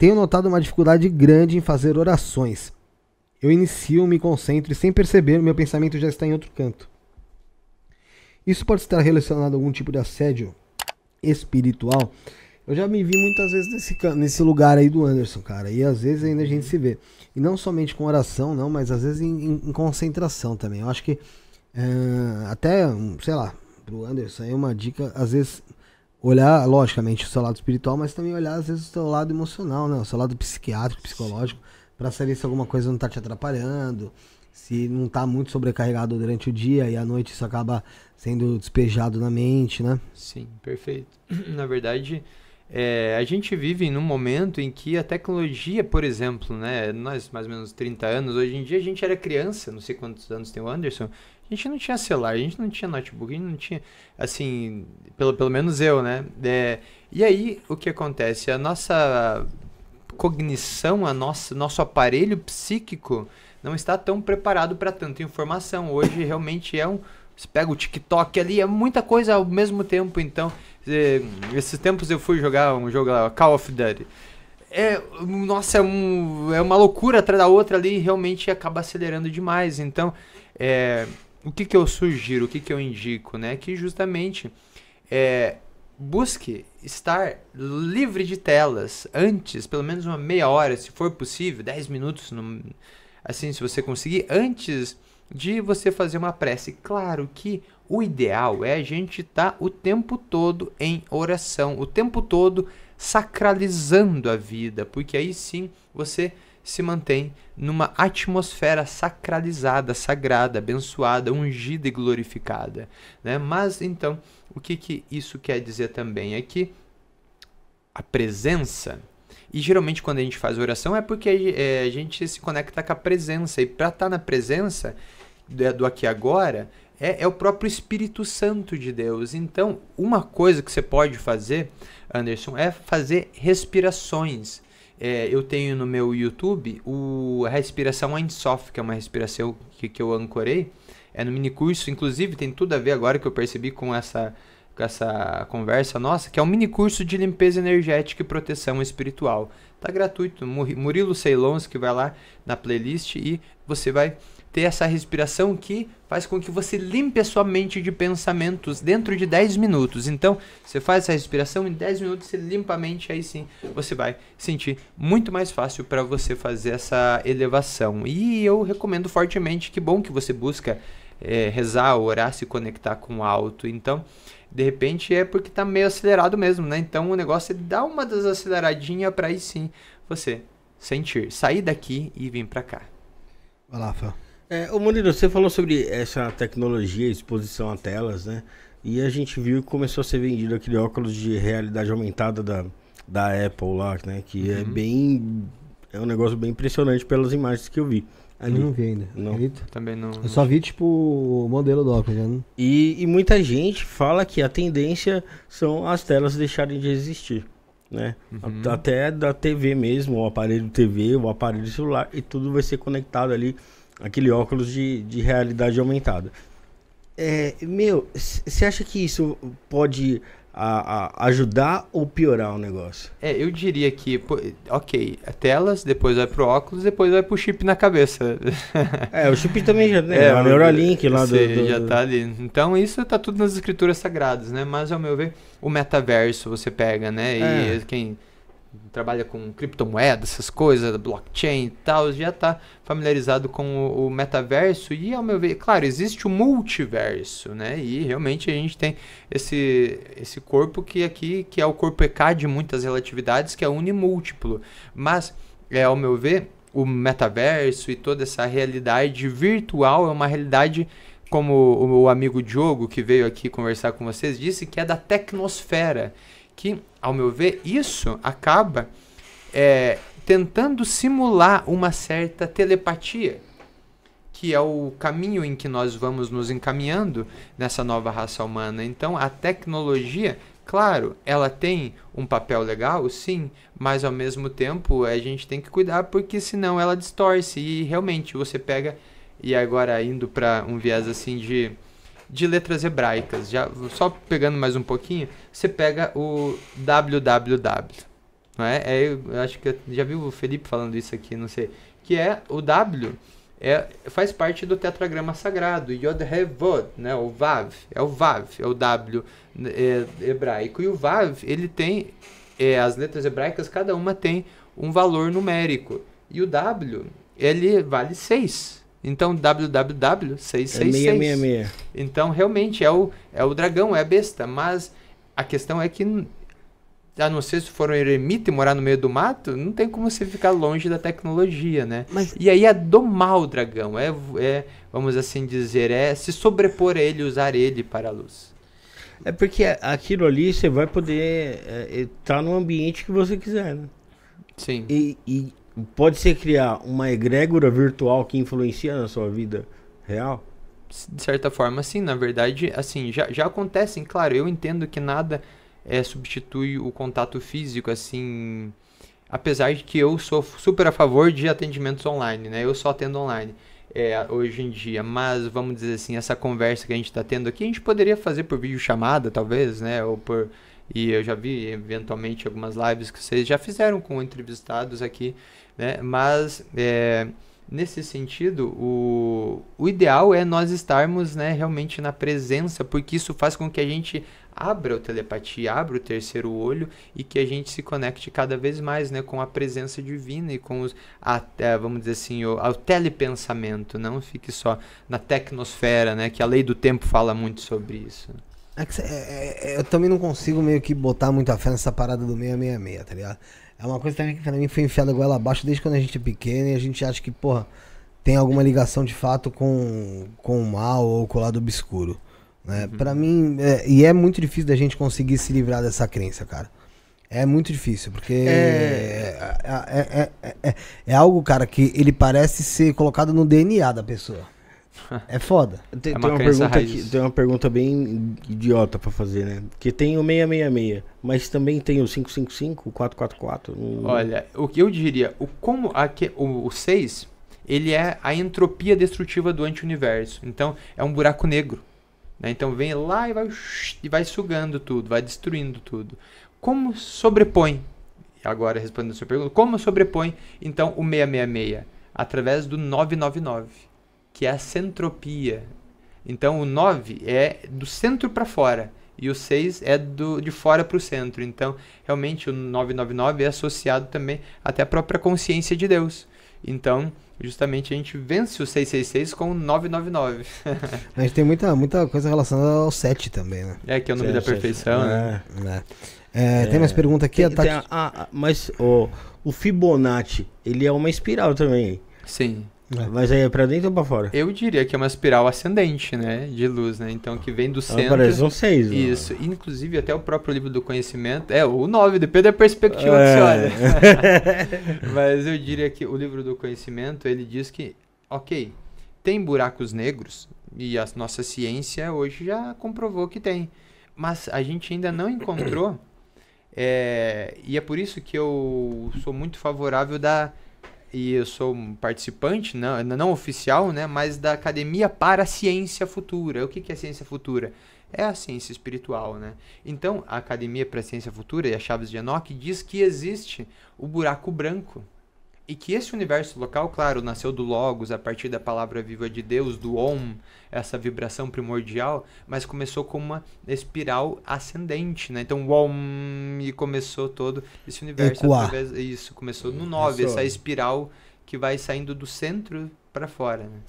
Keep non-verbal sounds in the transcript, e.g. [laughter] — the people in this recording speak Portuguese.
Tenho notado uma dificuldade grande em fazer orações. Eu inicio, me concentro e, sem perceber, meu pensamento já está em outro canto. Isso pode estar relacionado a algum tipo de assédio espiritual. Eu já me vi muitas vezes nesse, nesse lugar aí do Anderson, cara. E às vezes ainda a gente se vê. E não somente com oração, não, mas às vezes em, em concentração também. Eu acho que é, até, hum, sei lá, pro Anderson é uma dica, às vezes olhar, logicamente, o seu lado espiritual, mas também olhar, às vezes, o seu lado emocional, né? O seu lado psiquiátrico, psicológico, para saber se alguma coisa não tá te atrapalhando, se não tá muito sobrecarregado durante o dia e à noite isso acaba sendo despejado na mente, né? Sim, perfeito. [clears throat] Na verdade, é, a gente vive num momento em que a tecnologia, por exemplo, né, nós mais ou menos 30 anos, hoje em dia a gente era criança, não sei quantos anos tem o Anderson, a gente não tinha celular, a gente não tinha notebook, a gente não tinha, assim, pelo, pelo menos eu, né? É, e aí, o que acontece? A nossa cognição, a nossa, nosso aparelho psíquico não está tão preparado para tanta informação. Hoje, realmente, é um... Você pega o TikTok ali, é muita coisa ao mesmo tempo, então... É, esses tempos eu fui jogar um jogo lá, Call of Duty é, nossa, é, um, é uma loucura atrás da outra ali, realmente acaba acelerando demais. Então, é, o que, que eu sugiro, o que, que eu indico, né? Que justamente é, busque estar livre de telas antes, pelo menos uma meia hora, se for possível, 10 minutos, no, assim, se você conseguir, antes de você fazer uma prece. Claro que o ideal é a gente estar tá o tempo todo em oração, o tempo todo sacralizando a vida, porque aí sim você se mantém numa atmosfera sacralizada, sagrada, abençoada, ungida e glorificada. Né? Mas então, o que, que isso quer dizer também? É que a presença. E geralmente quando a gente faz oração é porque é, a gente se conecta com a presença. E para estar tá na presença do aqui e agora é, é, o próprio Espírito Santo de Deus. Então, uma coisa que você pode fazer, Anderson, é fazer respirações é, eu tenho no meu YouTube o, a respiração Einsoft, que é uma respiração que, que eu ancorei. É no mini curso, inclusive tem tudo a ver agora que eu percebi com essa, com essa conversa nossa, que é um mini curso de limpeza energética e proteção espiritual. Tá gratuito, Murilo Ceilons que vai lá na playlist e você vai ter essa respiração que faz com que você limpe a sua mente de pensamentos dentro de 10 minutos. Então, você faz essa respiração em 10 minutos você limpa a mente, aí sim você vai sentir muito mais fácil para você fazer essa elevação. E eu recomendo fortemente, que bom que você busca é, rezar, orar, se conectar com o alto. Então, de repente é porque está meio acelerado mesmo, né? Então o negócio é dar uma desaceleradinha para aí sim você sentir, sair daqui e vir para cá. Vai lá, Fábio. É, ô Murilo, você falou sobre essa tecnologia, exposição a telas, né? E a gente viu que começou a ser vendido aquele óculos de realidade aumentada da, da Apple lá, né? Que é uhum. é bem. É um negócio bem impressionante pelas imagens que eu vi. Ali. Eu não vi ainda. Não. Também não. Eu só vi, tipo, o modelo do óculos. Né? E, e muita gente fala que a tendência são as telas deixarem de existir. Né? Uhum. Até da TV mesmo, o aparelho TV, o aparelho celular, e tudo vai ser conectado ali aquele óculos de, de realidade aumentada. É, meu, você acha que isso pode a, a ajudar ou piorar o negócio? É, eu diria que, pô, ok, a é telas, depois vai pro óculos, depois vai pro chip na cabeça. [laughs] é, o chip também já tem, né? é, o Neuralink lá do, do... Já tá ali. Então isso tá tudo nas escrituras sagradas, né? Mas ao meu ver, o metaverso você pega, né? E é. quem trabalha com criptomoedas, essas coisas, blockchain e tal, já está familiarizado com o, o, metaverso e, ao meu ver, claro, existe o multiverso, né? E realmente a gente tem esse, esse corpo que aqui, que é o corpo EK de muitas relatividades, que é unimúltiplo. Mas, é, ao meu ver, o metaverso e toda essa realidade virtual é uma realidade como o, o amigo Diogo, que veio aqui conversar com vocês, disse que é da tecnosfera que, ao meu ver, isso acaba é, tentando simular uma certa telepatia, que é o caminho em que nós vamos nos encaminhando nessa nova raça humana. Então, a tecnologia, claro, ela tem um papel legal, sim, mas ao mesmo tempo a gente tem que cuidar porque senão ela distorce e realmente você pega e agora indo para um viés assim de de letras hebraicas. Já só pegando mais um pouquinho, você pega o www, não é? é eu acho que eu já vi o Felipe falando isso aqui, não sei, que é o W é, faz parte do tetragrama sagrado, Yod Revod, né? O Vav, é o Vav, é o W é, hebraico e o Vav, ele tem é, as letras hebraicas, cada uma tem um valor numérico. E o W, ele vale 6. Então, www666. É Então, realmente, é o, é o dragão, é a besta. Mas a questão é que, a não ser se for um eremita e morar no meio do mato, não tem como você ficar longe da tecnologia, né? Mas... E aí é domar o dragão. É, é, vamos assim dizer, é se sobrepor a ele, usar ele para a luz. É porque aquilo ali você vai poder estar é, tá no ambiente que você quiser, né? Sim. E, e pode ser criar uma egrégora virtual que influencia na sua vida real? De certa forma, sim. Na verdade, assim, já, já acontecem. Claro, eu entendo que nada é, substitui o contato físico, assim. Apesar de que eu sou super a favor de atendimentos online, né? Eu só atendo online. É, hoje em dia, mas vamos dizer assim, essa conversa que a gente está tendo aqui, a gente poderia fazer por vídeo chamada, talvez, né? Ou por e eu já vi eventualmente algumas lives que vocês já fizeram com entrevistados aqui, né? Mas é, nesse sentido, o, o ideal é nós estarmos né, realmente na presença, porque isso faz com que a gente abra o telepatia, abra o terceiro olho e que a gente se conecte cada vez mais né, com a presença divina e com os, até vamos dizer assim, o, ao telepensamento, não fique só na tecnosfera, né, que a lei do tempo fala muito sobre isso. É, é, é, é, eu também não consigo meio que botar muita fé nessa parada do 666, tá ligado? É uma coisa também que pra mim foi enfiada goela abaixo desde quando a gente é pequeno e a gente acha que, porra, tem alguma ligação de fato com, com o mal ou com o lado obscuro. Né? Uhum. Pra mim, é, e é muito difícil da gente conseguir se livrar dessa crença, cara. É muito difícil, porque é, é, é, é, é algo, cara, que ele parece ser colocado no DNA da pessoa. É foda. Tem, é uma tem, uma pergunta que, tem uma pergunta bem idiota pra fazer, né? Porque tem o 666, mas também tem o 555, o 444. Um... Olha, o que eu diria, o, como a, o, o 6, ele é a entropia destrutiva do anti-universo. Então, é um buraco negro. Né? Então, vem lá e vai, e vai sugando tudo, vai destruindo tudo. Como sobrepõe, agora respondendo a sua pergunta, como sobrepõe, então, o 666? Através do 999 que é a centropia. Então o 9 é do centro para fora e o 6 é do, de fora para o centro. Então, realmente, o 999 é associado também até à própria consciência de Deus. Então, justamente, a gente vence o 666 com o 999. [laughs] Mas tem muita, muita coisa relacionada ao 7 também, né? É, que é o nome 7, da perfeição, 7. né? É, é. É, tem mais pergunta aqui? Tem, a, a, mas oh, o Fibonacci, ele é uma espiral também. Sim. É. Mas aí é pra dentro ou pra fora? Eu diria que é uma espiral ascendente, né? De luz, né? Então que vem do ah, centro. Ah, parece um 6. Isso. Mano. Inclusive, até o próprio livro do conhecimento. É, o 9, depende da perspectiva é. que você é. olha. [laughs] Mas eu diria que o livro do conhecimento, ele diz que, ok, tem buracos negros, e a nossa ciência hoje já comprovou que tem. Mas a gente ainda não encontrou. [clears throat] É, e é por isso que eu sou muito favorável da e eu sou um participante, não, não oficial, né, mas da Academia para a Ciência Futura. O que, que é ciência futura? É a ciência espiritual, né? Então, a Academia para a Ciência Futura e a Chaves de Enoch diz que existe o buraco branco, e que esse universo local, claro, nasceu do Logos, a partir da palavra viva de Deus, do Om, essa vibração primordial, mas começou com uma espiral ascendente, né? Então, Om, e começou todo esse universo. Através, isso, começou no 9, hum, essa espiral que vai saindo do centro para fora. Né?